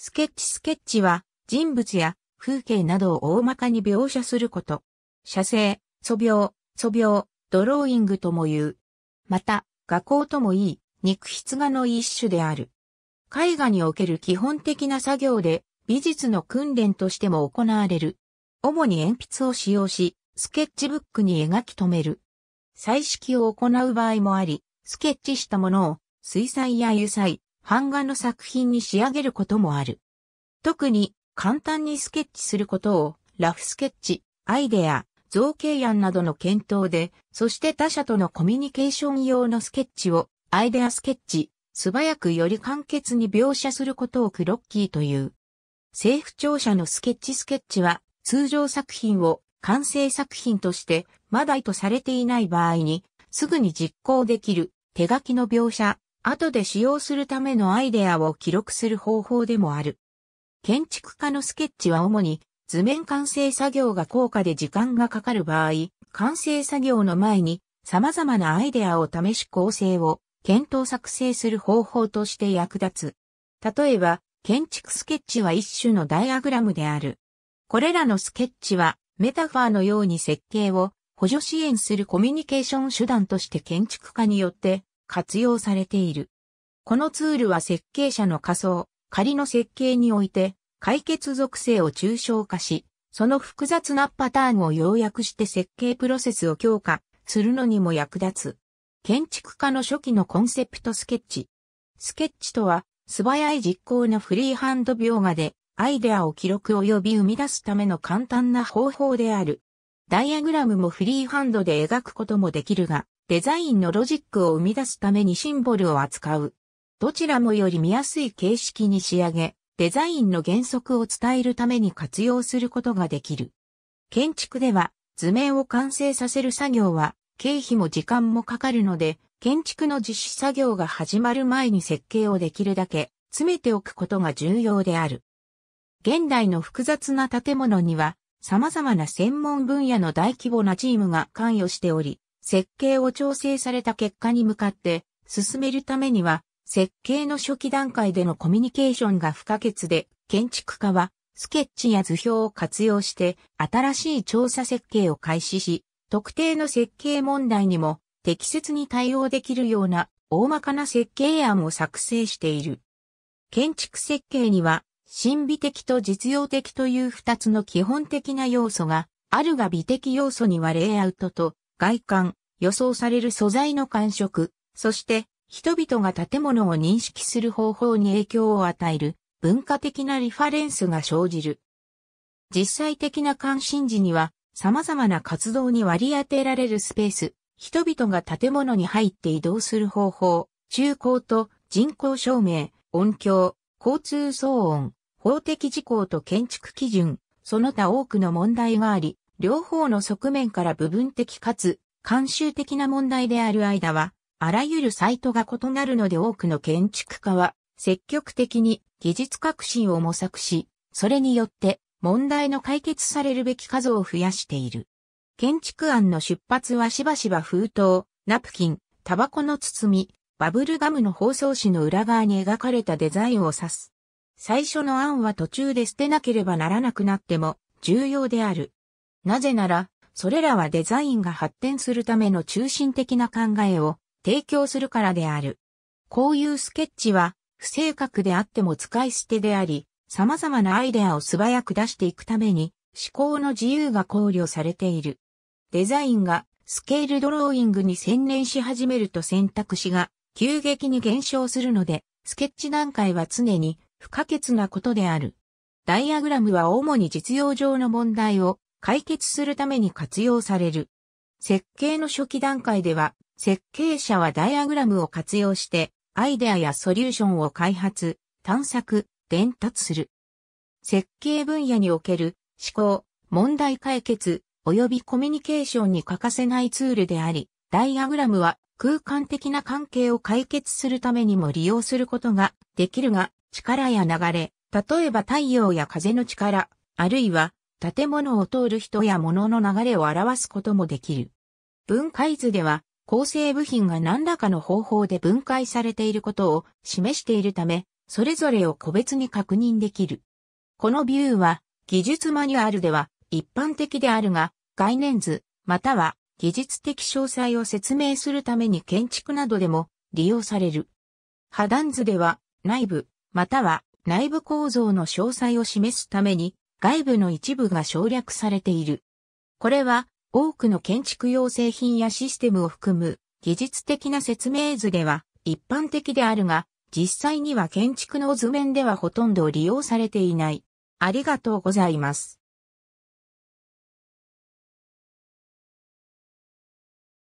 スケッチスケッチは人物や風景などを大まかに描写すること。写生、素描、素描、ドローイングとも言う。また、画工ともいい、肉筆画の一種である。絵画における基本的な作業で美術の訓練としても行われる。主に鉛筆を使用し、スケッチブックに描き留める。彩色を行う場合もあり、スケッチしたものを水彩や油彩、版画の作品に仕上げることもある。特に簡単にスケッチすることをラフスケッチ、アイデア、造形案などの検討で、そして他者とのコミュニケーション用のスケッチをアイデアスケッチ、素早くより簡潔に描写することをクロッキーという。政府庁舎のスケッチスケッチは通常作品を完成作品としてまだ意図されていない場合にすぐに実行できる手書きの描写、後で使用するためのアイデアを記録する方法でもある。建築家のスケッチは主に図面完成作業が高価で時間がかかる場合、完成作業の前に様々なアイデアを試し構成を検討作成する方法として役立つ。例えば、建築スケッチは一種のダイアグラムである。これらのスケッチはメタファーのように設計を補助支援するコミュニケーション手段として建築家によって活用されている。このツールは設計者の仮想、仮の設計において解決属性を抽象化し、その複雑なパターンを要約して設計プロセスを強化するのにも役立つ。建築家の初期のコンセプトスケッチ。スケッチとは素早い実行のフリーハンド描画でアイデアを記録及び生み出すための簡単な方法である。ダイアグラムもフリーハンドで描くこともできるが、デザインのロジックを生み出すためにシンボルを扱う。どちらもより見やすい形式に仕上げ、デザインの原則を伝えるために活用することができる。建築では図面を完成させる作業は経費も時間もかかるので、建築の実施作業が始まる前に設計をできるだけ詰めておくことが重要である。現代の複雑な建物には様々な専門分野の大規模なチームが関与しており、設計を調整された結果に向かって進めるためには、設計の初期段階でのコミュニケーションが不可欠で、建築家はスケッチや図表を活用して新しい調査設計を開始し、特定の設計問題にも適切に対応できるような大まかな設計案を作成している。建築設計には、心秘的と実用的という二つの基本的な要素があるが美的要素にはレイアウトと外観、予想される素材の感触、そして人々が建物を認識する方法に影響を与える文化的なリファレンスが生じる。実際的な関心時には様々な活動に割り当てられるスペース、人々が建物に入って移動する方法、中高と人口証明、音響、交通騒音、法的事項と建築基準、その他多くの問題があり、両方の側面から部分的かつ慣習的な問題である間は、あらゆるサイトが異なるので多くの建築家は積極的に技術革新を模索し、それによって問題の解決されるべき数を増やしている。建築案の出発はしばしば封筒、ナプキン、タバコの包み、バブルガムの包装紙の裏側に描かれたデザインを指す。最初の案は途中で捨てなければならなくなっても重要である。なぜなら、それらはデザインが発展するための中心的な考えを提供するからである。こういうスケッチは不正確であっても使い捨てであり、様々なアイデアを素早く出していくために思考の自由が考慮されている。デザインがスケールドローイングに専念し始めると選択肢が急激に減少するので、スケッチ段階は常に不可欠なことである。ダイアグラムは主に実用上の問題を解決するために活用される。設計の初期段階では、設計者はダイアグラムを活用して、アイデアやソリューションを開発、探索、伝達する。設計分野における思考、問題解決、及びコミュニケーションに欠かせないツールであり、ダイアグラムは空間的な関係を解決するためにも利用することができるが、力や流れ、例えば太陽や風の力、あるいは建物を通る人や物の流れを表すこともできる。分解図では、構成部品が何らかの方法で分解されていることを示しているため、それぞれを個別に確認できる。このビューは、技術マニュアルでは一般的であるが、概念図、または技術的詳細を説明するために建築などでも利用される。破断図では内部、または内部構造の詳細を示すために外部の一部が省略されている。これは多くの建築用製品やシステムを含む技術的な説明図では一般的であるが、実際には建築の図面ではほとんど利用されていない。ありがとうございます。